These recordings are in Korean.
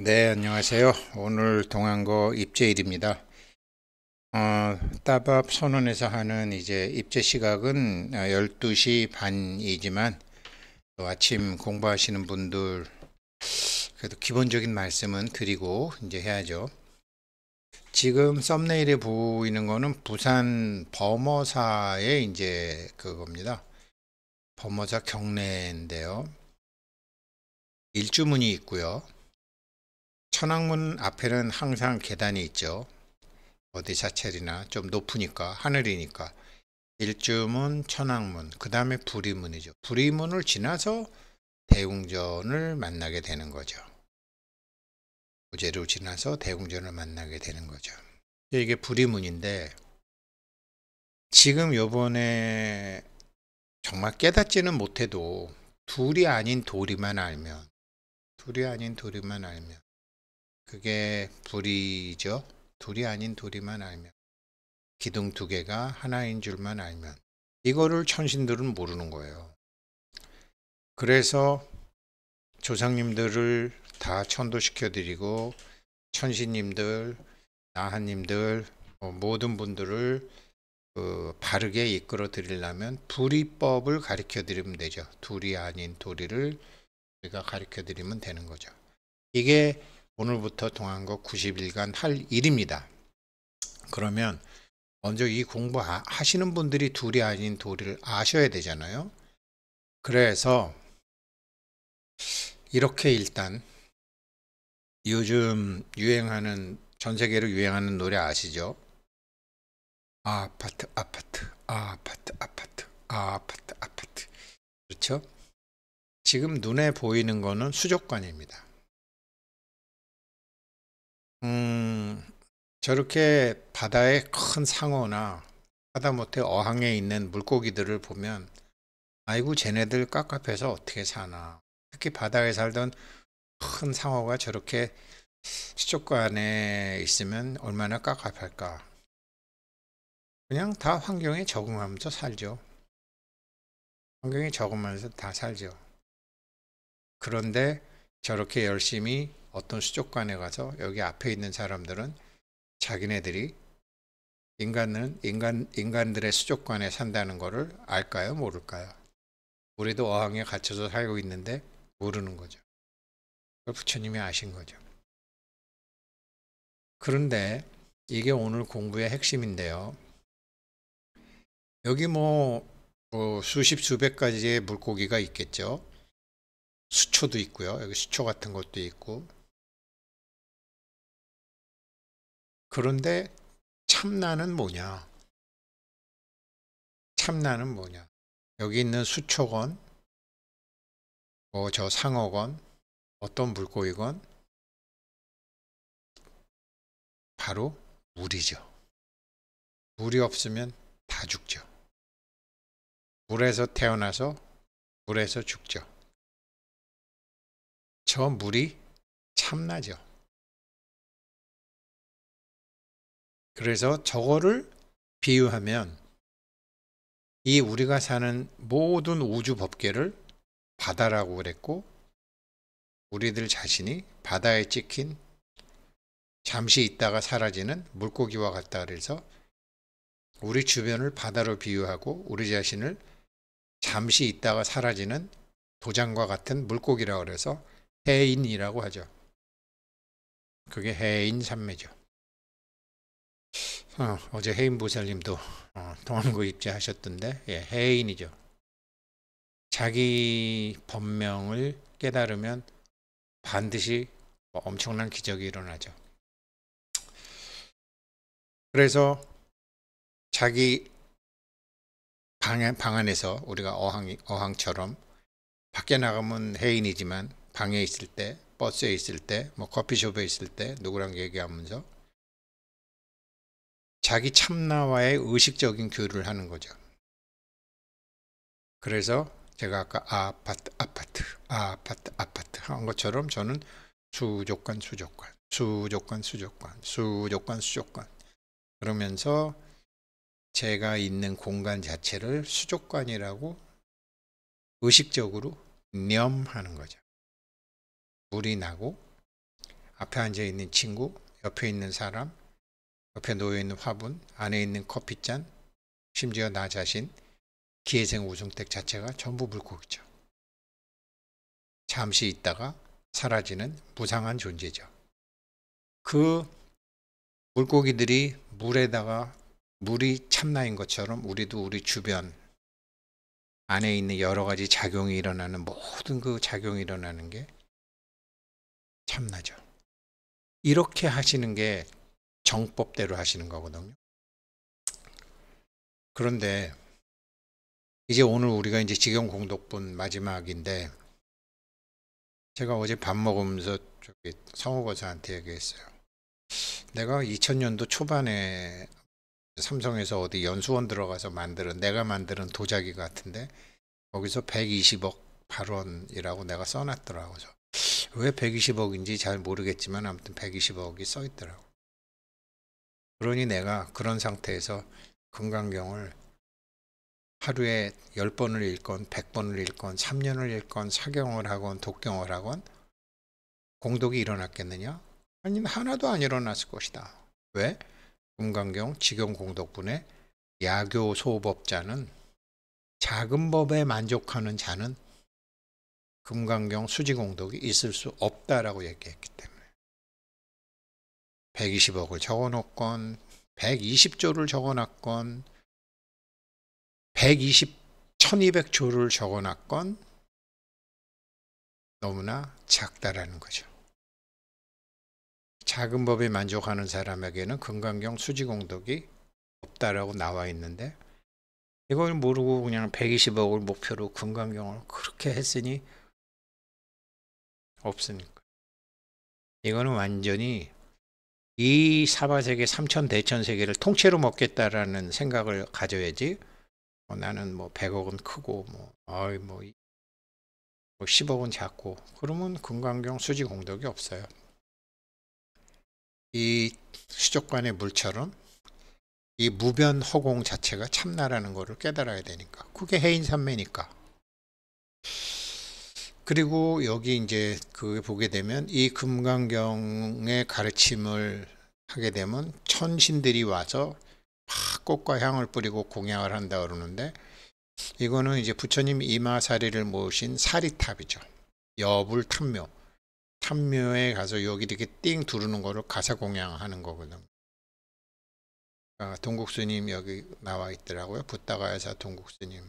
네, 안녕하세요. 오늘 동안고 입제일입니다. 어, 따밥 선언에서 하는 이제 입제 시각은 12시 어, 반이지만 아침 공부하시는 분들 그래도 기본적인 말씀은 드리고 이제 해야죠. 지금 썸네일에 보이는 거는 부산 범어사의 이제 그겁니다. 범어사 경례인데요. 일주문이 있고요. 천왕문 앞에는 항상 계단이 있죠. 어디 사찰이나 좀 높으니까 하늘이니까 일주문 천왕문 그 다음에 불이문이죠. 불이문을 지나서 대웅전을 만나게 되는 거죠. 오제로 지나서 대웅전을 만나게 되는 거죠. 이게 불이문인데 지금 요번에 정말 깨닫지는 못해도 둘이 아닌 도리만 알면 둘이 아닌 도리만 알면 그게 불이죠. 둘이 아닌 둘이만 알면 기둥 두 개가 하나인 줄만 알면 이거를 천신들은 모르는 거예요. 그래서 조상님들을 다 천도시켜 드리고 천신님들, 나한님들 뭐 모든 분들을 그 바르게 이끌어 드리려면 불이법을 가르쳐 드리면 되죠. 둘이 아닌 도리를 우리가 가르쳐 드리면 되는 거죠. 이게 오늘부터 동안거 90일간 할 일입니다. 그러면 먼저 이 공부하시는 분들이 둘이 아닌 도리 아셔야 되잖아요. 그래서 이렇게 일단 요즘 유행하는 전 세계로 유행하는 노래 아시죠? 아파트 아파트 아파트 아파트 아파트 아파트 그렇죠? 지금 눈에 보이는 거는 수족관입니다. 음, 저렇게 바다에 큰 상어나 하다못해 어항에 있는 물고기들을 보면 아이고 쟤네들 깝깝해서 어떻게 사나 특히 바다에 살던 큰 상어가 저렇게 수족관에 있으면 얼마나 깝깝할까 그냥 다 환경에 적응하면서 살죠 환경에 적응하면서 다 살죠 그런데 저렇게 열심히 어떤 수족관에 가서 여기 앞에 있는 사람들은 자기네들이 인간은 인간 인간들의 수족관에 산다는 것을 알까요, 모를까요? 우리도 어항에 갇혀서 살고 있는데 모르는 거죠. 그걸 부처님이 아신 거죠. 그런데 이게 오늘 공부의 핵심인데요. 여기 뭐, 뭐 수십 수백 가지의 물고기가 있겠죠. 수초도 있고요. 여기 수초 같은 것도 있고 그런데 참나는 뭐냐? 참나는 뭐냐? 여기 있는 수초건, 뭐저 상어건, 어떤 물고기건 바로 물이죠. 물이 없으면 다 죽죠. 물에서 태어나서 물에서 죽죠. 저 물이 참나죠. 그래서 저거를 비유하면 이 우리가 사는 모든 우주 법계를 바다라고 그랬고 우리들 자신이 바다에 찍힌 잠시 있다가 사라지는 물고기와 같다 그래서 우리 주변을 바다로 비유하고 우리 자신을 잠시 있다가 사라지는 도장과 같은 물고기라 그래서 해인이라고 하죠. 그게 해인 산매죠. 어, 어제 해인 보살님도 어, 동안구 입제하셨던데 예, 해인이죠. 자기 법명을 깨달으면 반드시 뭐 엄청난 기적이 일어나죠. 그래서 자기 방, 방 안에서 우리가 어항, 어항처럼 밖에 나가면 해인이지만 방에 있을 때 버스에 있을 때뭐 커피숍에 있을 때 누구랑 얘기하면서 자기 참나와의 의식적인 교류를 하는 거죠. 그래서 제가 아까 아파트 아파트 아파트 아파트 한 것처럼 저는 수족관수족관수족관수족관수족관수족관 그러면서 제가 있는 공간 자체를 수족관이라고 의식적으로 념하는 거죠. 물이 나고 앞에 앉아 있는 친구, 옆에 있는 사람, 옆에 놓여있는 화분, 안에 있는 커피잔, 심지어 나 자신, 기회생 우승택 자체가 전부 물고기죠. 잠시 있다가 사라지는 무상한 존재죠. 그 물고기들이 물에다가 물이 참나인 것처럼 우리도 우리 주변 안에 있는 여러 가지 작용이 일어나는 모든 그 작용이 일어나는 게 참나죠. 이렇게 하시는 게 정법대로 하시는 거거든요. 그런데 이제 오늘 우리가 이제 직영 공독분 마지막인데 제가 어제 밥 먹으면서 저기 성호거사한테 얘기했어요. 내가 2000년도 초반에 삼성에서 어디 연수원 들어가서 만드는 내가 만드는 도자기 같은데 거기서 120억 발원이라고 내가 써놨더라고요. 왜 120억인지 잘 모르겠지만 아무튼 120억이 써있더라고. 그러니 내가 그런 상태에서 금강경을 하루에 10번을 읽건 100번을 읽건 3년을 읽건 사경을 하건 독경을 하건 공덕이 일어났겠느냐? 아니 하나도 안 일어났을 것이다. 왜? 금강경 직영공덕분의 야교 소법자는 작은 법에 만족하는 자는 금강경 수지공덕이 있을 수 없다라고 얘기했기 때문에 120억을 적어놓건 120조를 적어놨건 120, 1200조를 적어놨건 너무나 작다라는 거죠. 작은 법에 만족하는 사람에게는 금강경 수지공덕이 없다라고 나와 있는데 이걸 모르고 그냥 120억을 목표로 금강경을 그렇게 했으니 없으니까 이거는 완전히 이 사바세계 3천 대천세계를 통째로 먹겠다라는 생각을 가져야지 어, 나는 뭐 100억은 크고 뭐 어이 뭐 10억은 뭐 작고 그러면 금강경 수지 공덕이 없어요. 이 수족관의 물처럼 이 무변 허공 자체가 참나라는 것을 깨달아야 되니까 그게 해인산매니까 그리고 여기 이제 그 보게 되면 이 금강경의 가르침을 하게 되면 천신들이 와서 막 꽃과 향을 뿌리고 공양을 한다 그러는데 이거는 이제 부처님 이마사리를 모신 사리탑이죠. 여불 탐묘. 탐묘에 가서 여기 이렇게 띵 두르는 거를 가사 공양하는 거거든요. 아, 동국스님 여기 나와 있더라고요. 붓다가야사 동국스님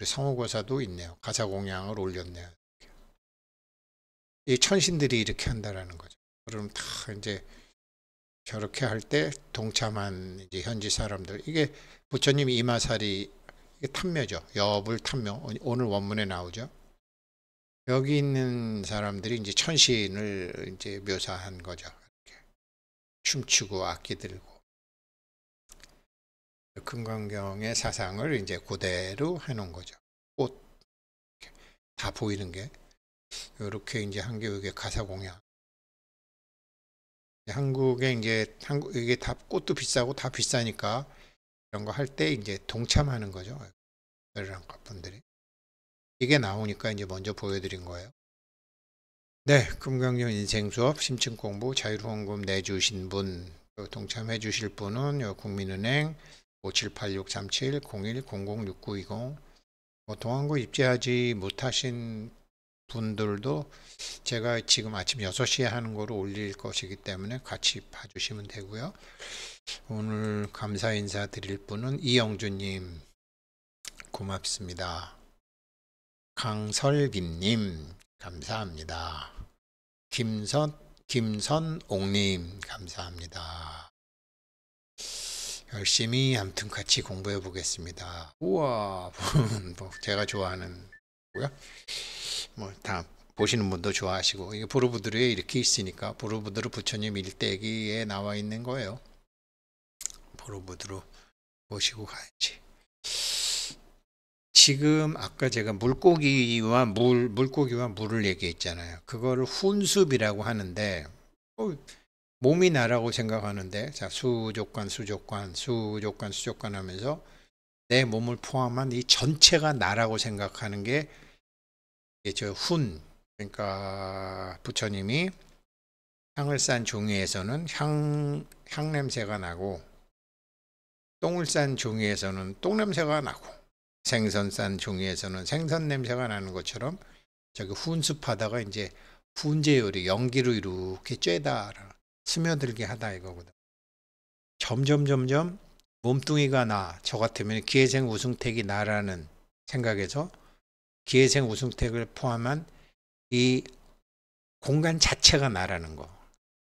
그 성우고사도 있네요. 가사 공양을 올렸네요. 이 천신들이 이렇게 한다라는 거죠. 그럼 다 이제 저렇게 할 때 동참한 이제 현지 사람들 이게 부처님 이마사리 이게 탐묘죠. 여불 탐묘 오늘 원문에 나오죠. 여기 있는 사람들이 이제 천신을 이제 묘사한 거죠. 이렇게. 춤추고 악기 들고 금강경의 사상을 이제 그대로 해놓은 거죠. 꽃 다 보이는 게 이렇게 이제 한교육의 가사 공약. 한국에 이제 한국 이게 다 꽃도 비싸고 다 비싸니까 이런 거 할 때 이제 동참하는 거죠. 스리랑카 분들이 이게 나오니까 이제 먼저 보여드린 거예요. 네, 금강경 인생 수업 심층 공부 자유로운 금 내주신 분 동참해 주실 분은 국민은행 57863701006920뭐 동안구 입지하지 못하신 분들도 제가 지금 아침 6시에 하는 거로 올릴 것이기 때문에 같이 봐주시면 되고요. 오늘 감사 인사 드릴 분은 이영주님 고맙습니다. 강설김님 감사합니다. 김선 김선옥님 감사합니다. 열심히 암튼 같이 공부해 보겠습니다. 우와, 뭐 제가 좋아하는 고요. 뭐다 보시는 분도 좋아하시고 이게 보르부드르에 이렇게 있으니까 보르부드르 부처님 일대기에 나와 있는 거예요. 보르부드르 보시고 가야지. 지금 아까 제가 물고기와 물 물고기와 물을 얘기했잖아요. 그거를 훈습이라고 하는데 어, 몸이 나라고 생각하는데 자 수족관 수족관 수족관 수족관 하면서 내 몸을 포함한 이 전체가 나라고 생각하는 게 저훈 그러니까 부처님이 향을 싼 종이에서는 향, 향 냄새가 나고 똥을 싼 종이에서는 똥 냄새가 나고 생선 싼 종이에서는 생선 냄새가 나는 것처럼 저기 훈습하다가 이제 훈제 요이 연기로 이렇게 쬐다 라 스며들게 하다 이거거든. 점점 점점 몸뚱이가 나, 저 같으면 기회생 우승택이 나라는 생각에서 기회생 우승택을 포함한 이 공간 자체가 나라는 거.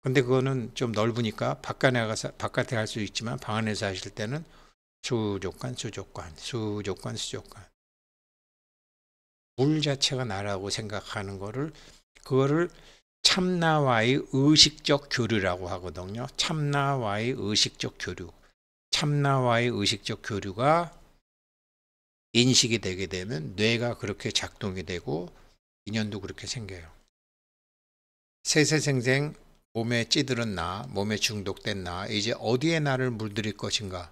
근데 그거는 좀 넓으니까 바깥에 가서 바깥에 할수 있지만 방 안에서 하실 때는 수족관, 수족관, 수족관, 수족관. 물 자체가 나라고 생각하는 거를 그거를 참나와의 의식적 교류라고 하거든요. 참나와의 의식적 교류. 참나와의 의식적 교류가 인식이 되게 되면 뇌가 그렇게 작동이 되고 인연도 그렇게 생겨요. 세세생생 몸에 찌들은 나, 몸에 중독된 나, 이제 어디에 나를 물들일 것인가?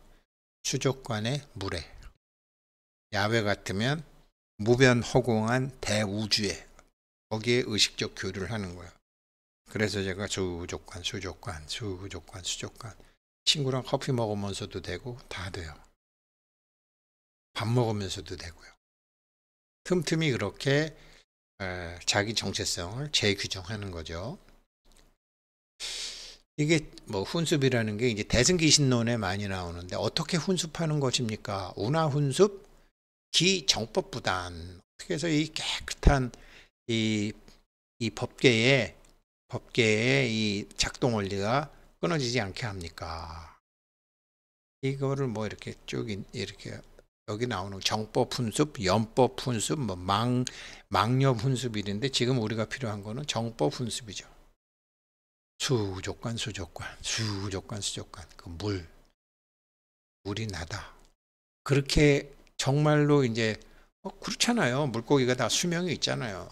수족관의 물에. 야외 같으면 무변허공한 대우주에 거기에 의식적 교류를 하는 거야. 그래서 제가 수족관, 수족관, 수족관, 수족관. 친구랑 커피 먹으면서도 되고 다 돼요. 밥 먹으면서도 되고요. 틈틈이 그렇게 어, 자기 정체성을 재규정하는 거죠. 이게 뭐 훈습이라는 게 이제 대승기신론에 많이 나오는데 어떻게 훈습하는 것입니까? 운하 훈습, 기 정법부단. 그래서이 깨끗한 이, 이 법계에 법계의 이 작동 원리가 끊어지지 않게 합니까? 이거를 뭐 이렇게 쭉 이렇게 여기 나오는 정법 훈습, 연법 훈습, 뭐 망, 망렵 훈습 이런데 지금 우리가 필요한 거는 정법 훈습이죠. 수조관, 수조관, 수조관, 수조관, 그 물, 물이 나다. 그렇게 정말로 이제 어, 그렇잖아요. 물고기가 다 수명이 있잖아요.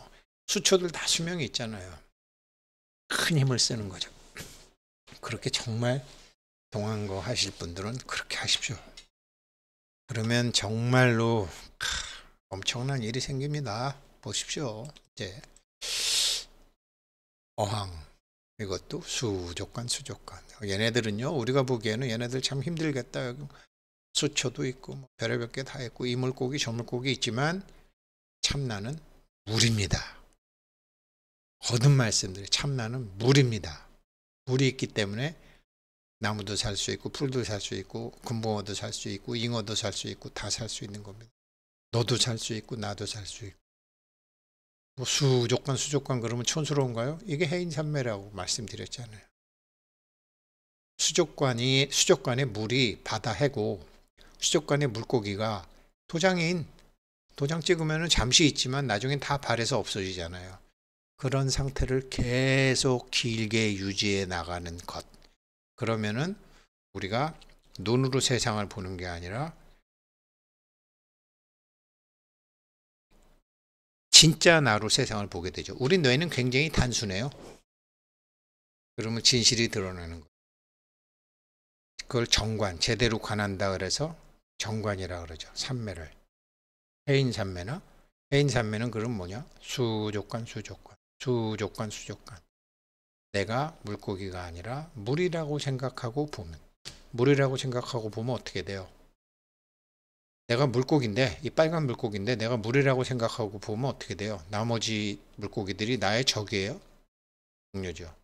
수초들 다 수명이 있잖아요. 큰 힘을 쓰는 거죠. 그렇게 정말 동안거 하실 분들은 그렇게 하십시오. 그러면 정말로 엄청난 일이 생깁니다. 보십시오. 이제 어항 이것도 수족관 수족관 얘네들은요 우리가 보기에는 얘네들 참 힘들겠다 수초도 있고 뭐 별의별 게 다 있고 이 물고기 저 물고기 있지만 참나는 물입니다 모든 말씀들이 참나는 물입니다. 물이 있기 때문에 나무도 살 수 있고 풀도 살 수 있고 금붕어도 살 수 있고 잉어도 살 수 있고 다 살 수 있는 겁니다. 너도 살 수 있고 나도 살 수 있고 뭐 수족관 수족관 그러면 촌스러운가요? 이게 해인산매라고 말씀드렸잖아요. 수족관이 수족관의 물이 바다 해고 수족관의 물고기가 도장인 도장 찍으면 잠시 있지만 나중엔 다 발에서 없어지잖아요. 그런 상태를 계속 길게 유지해 나가는 것. 그러면은 우리가 눈으로 세상을 보는 게 아니라 진짜 나로 세상을 보게 되죠. 우리 뇌는 굉장히 단순해요. 그러면 진실이 드러나는 거예요. 그걸 정관, 제대로 관한다 그래서 정관이라 그러죠. 삼매를. 해인 삼매나 해인 삼매는 그럼 뭐냐? 수족관수족관 주족관수족관 내가 물고기가 아니라 물이라고 생각하고 보면 물이라고 생각하고 보면 어떻게 돼요? 내가 물고기인데 이 빨간 물고기인데 내가 물이라고 생각하고 보면 어떻게 돼요? 나머지 물고기들이 나의 적이에요? 동료죠.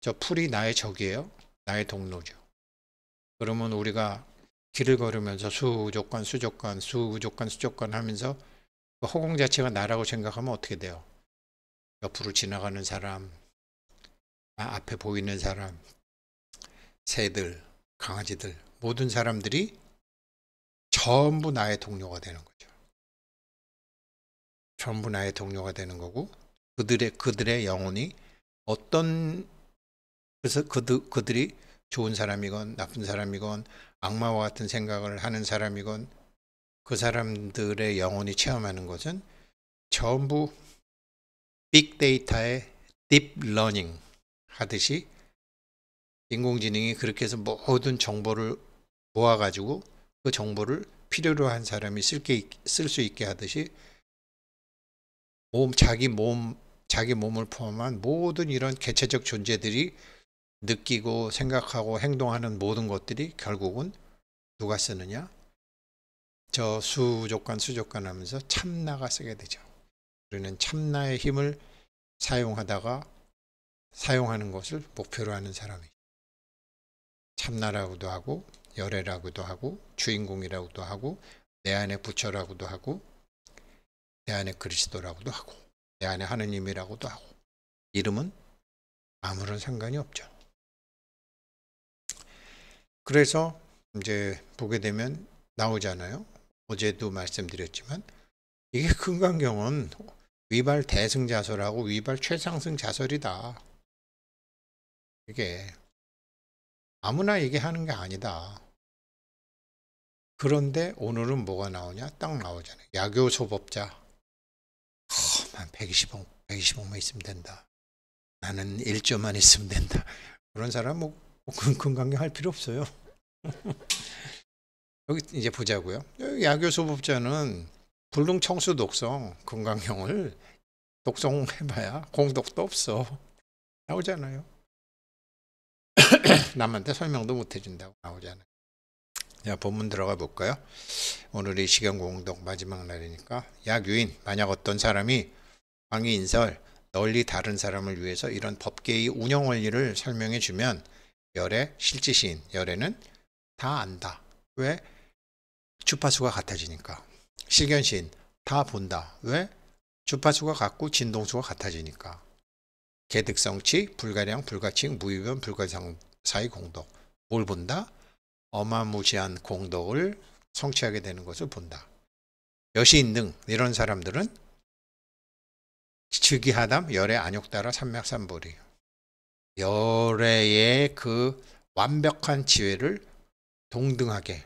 저 풀이 나의 적이에요? 나의 동료죠. 그러면 우리가 길을 걸으면서 수족관수족관수족관수족관 하면서 그 허공 자체가 나라고 생각하면 어떻게 돼요? 옆으로 지나가는 사람, 아, 앞에 보이는 사람, 새들, 강아지들, 모든 사람들이 전부 나의 동료가 되는 거죠. 전부 나의 동료가 되는 거고 그들의 그들의 영혼이 어떤 그래서 그들 그들이 좋은 사람이건 나쁜 사람이건 악마와 같은 생각을 하는 사람이건 그 사람들의 영혼이 체험하는 것은 전부 빅데이터의 딥러닝 하듯이 인공지능이 그렇게 해서 모든 정보를 모아가지고 그 정보를 필요로 한 사람이 쓸 수 있게 하듯이 몸 자기 몸 자기 몸을 포함한 모든 이런 개체적 존재들이 느끼고 생각하고 행동하는 모든 것들이 결국은 누가 쓰느냐? 저 수족관 수족관 하면서 참나가 쓰게 되죠. 우리는 참나의 힘을 사용하다가 사용하는 것을 목표로 하는 사람이 참나라고도 하고 열애라고도 하고 주인공이라고도 하고 내 안에 부처라고도 하고 내 안에 그리스도라고도 하고 내 안에 하느님이라고도 하고 이름은 아무런 상관이 없죠. 그래서 이제 보게 되면 나오잖아요. 어제도 말씀드렸지만 이게 금강경은 위발 대승 자설하고 위발 최상승 자설이다. 이게 아무나 얘기하는 게 아니다. 그런데 오늘은 뭐가 나오냐? 딱 나오잖아요. 야교소법자. 만 120억, 120억만 있으면 된다. 나는 1조만 있으면 된다. 그런 사람 뭐, 뭐 근근강경할 필요 없어요. 여기 이제 보자고요. 야교소법자는 불능청수 독성 건강형을 독성 해봐야 공독도 없어 나오잖아요 남한테 설명도 못 해준다고 나오잖아요 자 본문 들어가 볼까요 오늘이 식용공독 마지막 날이니까 약유인 만약 어떤 사람이 왕이 인설 널리 다른 사람을 위해서 이런 법계의 운영 원리를 설명해 주면 열의 실지시인 열에는다 안다 왜 주파수가 같아지니까 실견신 다 본다. 왜? 주파수가 같고 진동수가 같아지니까. 개득성치, 불가량, 불가칭, 무위변, 불가상 사이 공덕. 뭘 본다? 어마무시한 공덕을 성취하게 되는 것을 본다. 여시인 등 이런 사람들은 즉위하담 열의 안욕 따라 삼맥삼보리 열의그 완벽한 지혜를 동등하게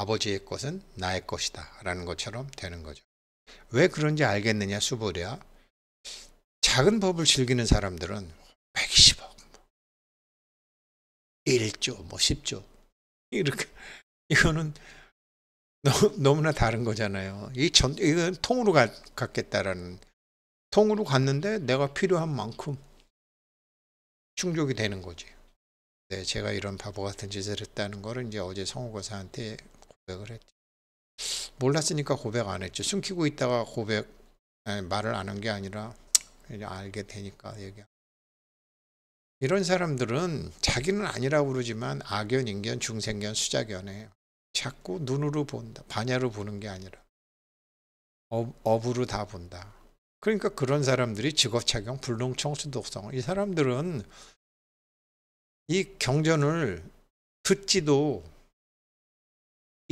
아버지의 것은 나의 것이다 라는 것처럼 되는 거죠. 왜 그런지 알겠느냐 수보랴 작은 법을 즐기는 사람들은 110억 1조 뭐 10조 이렇게 이거는 너무, 나 다른 거잖아요. 이 전, 이건 통으로 가, 갔겠다라는 통으로 갔는데 내가 필요한 만큼 충족이 되는 거지. 네, 제가 이런 바보 같은 짓을 했다는 거를 이제 어제 성우고사한테 고백을 했죠. 몰랐으니까 고백 안 했죠. 숨기고 있다가 고백 아니, 말을 안한게 아니라 알게 되니까 얘기. 이런 사람들은 자기는 아니라고 그러지만 악연, 인견, 중생견, 수자견에 자꾸 눈으로 본다. 반야로 보는 게 아니라 업, 업으로 다 본다. 그러니까 그런 사람들이 직업 착용, 불능, 청수, 독성. 이 사람들은 이 경전을 듣지도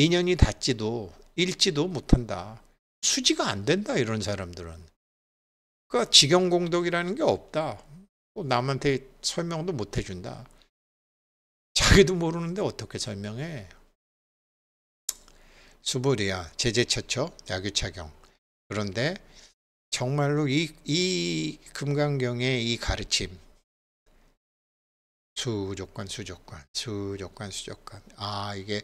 인연이 닿지도 읽지도 못한다. 수지가 안 된다 이런 사람들은. 그러니까 직영공덕이라는 게 없다. 뭐 남한테 설명도 못 해준다. 자기도 모르는데 어떻게 설명해? 수보리야 제재 처처 약유 착용. 그런데 정말로 이, 이 금강경의 이 가르침 수조건 수조건 수조건 수조건 아 이게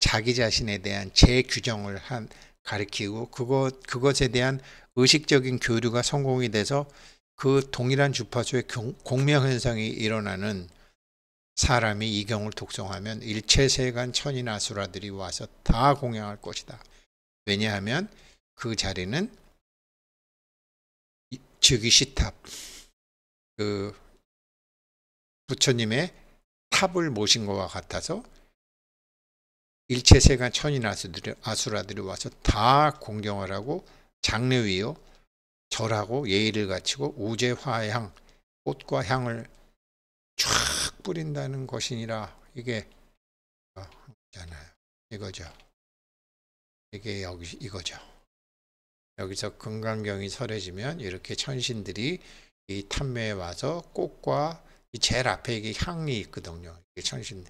자기 자신에 대한 재규정을 한 가르치고 그것 그것에 대한 의식적인 교류가 성공이 돼서 그 동일한 주파수의 공명 현상이 일어나는 사람이 이 경을 독성하면 일체세간 천인나 수라들이 와서 다 공양할 것이다. 왜냐하면 그 자리는 즉위 시탑 그 부처님의 탑을 모신 것과 같아서 일체세간 천인 아수들이, 아수라들이 와서 다 공경을 하고 장례위요 절하고 예의를 갖추고 우제화향 꽃과 향을 쫙 뿌린다는 것이니라 이게 어, 잖아요 이거죠. 이게 여기 이거죠. 여기서 금강경이 설해지면 이렇게 천신들이 이 탄매에 와서 꽃과 이 제일 앞에 이게 향이 있거든요. 이게 천신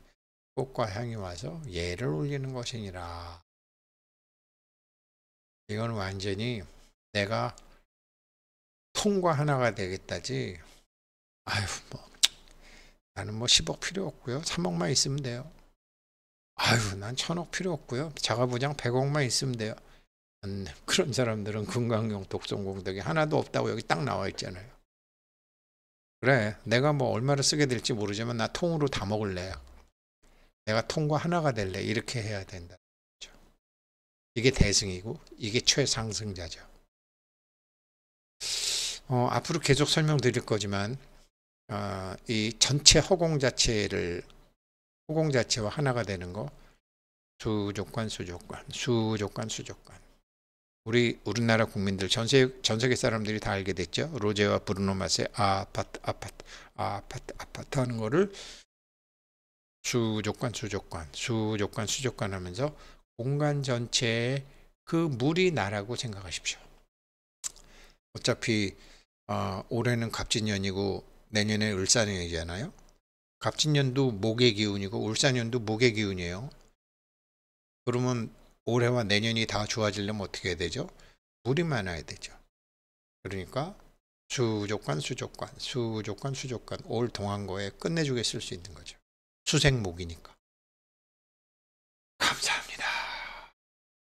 꽃과 향이 와서 예를 올리는 것이니라. 이건 완전히 내가 통과 하나가 되겠다지. 아휴 뭐, 나는 뭐 10억 필요 없고요. 3억만 있으면 돼요. 아휴난 1000억 필요 없고요. 자가부장 100억만 있으면 돼요. 음, 그런 사람들은 금강경 독성공덕이 하나도 없다고 여기 딱 나와 있잖아요. 그래, 내가 뭐 얼마를 쓰게 될지 모르지만 나 통으로 다 먹을래. 내가 통과 하나가 될래 이렇게 해야 된다. 그렇죠? 이게 대승이고 이게 최상승자죠. 어, 앞으로 계속 설명드릴 거지만 어, 이 전체 허공자체를 허공자체와 하나가 되는 거 수조관 수조관 수조관 수조관 우리 우리나라 국민들 전세 전 세계 사람들이 다 알게 됐죠 로제와 브루노 마스의 아파트 아파트 아파트 아파트 하는 거를 수족관 수족관 수족관 수족관 하면서 공간 전체에 그 물이 나라고 생각하십시오. 어차피 어, 올해는 갑진년이고 내년에 을산년이잖아요 갑진년도 목의 기운이고 울산년도 목의 기운이에요. 그러면 올해와 내년이 다 좋아지려면 어떻게 해야 되죠? 물이 많아야 되죠. 그러니까 수족관 수족관 수족관 수족관 올 동안거에 끝내주게 쓸 수 있는 거죠. 수생목이니까.